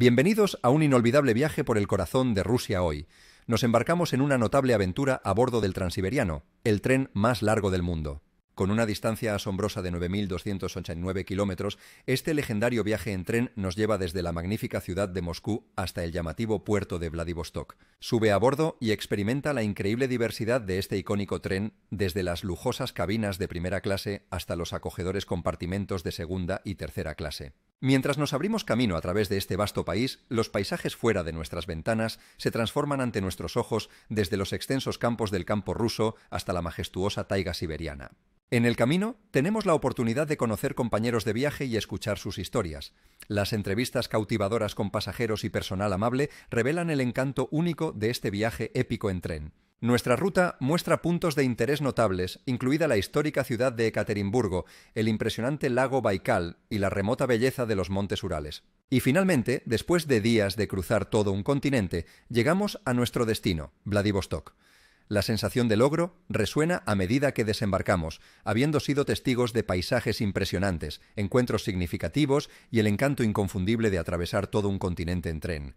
Bienvenidos a un inolvidable viaje por el corazón de Rusia hoy. Nos embarcamos en una notable aventura a bordo del Transiberiano, el tren más largo del mundo. Con una distancia asombrosa de 9.289 kilómetros, este legendario viaje en tren nos lleva desde la magnífica ciudad de Moscú hasta el llamativo puerto de Vladivostok. Sube a bordo y experimenta la increíble diversidad de este icónico tren, desde las lujosas cabinas de primera clase hasta los acogedores compartimentos de segunda y tercera clase. Mientras nos abrimos camino a través de este vasto país, los paisajes fuera de nuestras ventanas se transforman ante nuestros ojos desde los extensos campos del campo ruso hasta la majestuosa taiga siberiana. En el camino tenemos la oportunidad de conocer compañeros de viaje y escuchar sus historias. Las entrevistas cautivadoras con pasajeros y personal amable revelan el encanto único de este viaje épico en tren. Nuestra ruta muestra puntos de interés notables, incluida la histórica ciudad de Ekaterimburgo, el impresionante lago Baikal y la remota belleza de los montes Urales. Y finalmente, después de días de cruzar todo un continente, llegamos a nuestro destino, Vladivostok. La sensación de logro resuena a medida que desembarcamos, habiendo sido testigos de paisajes impresionantes, encuentros significativos y el encanto inconfundible de atravesar todo un continente en tren.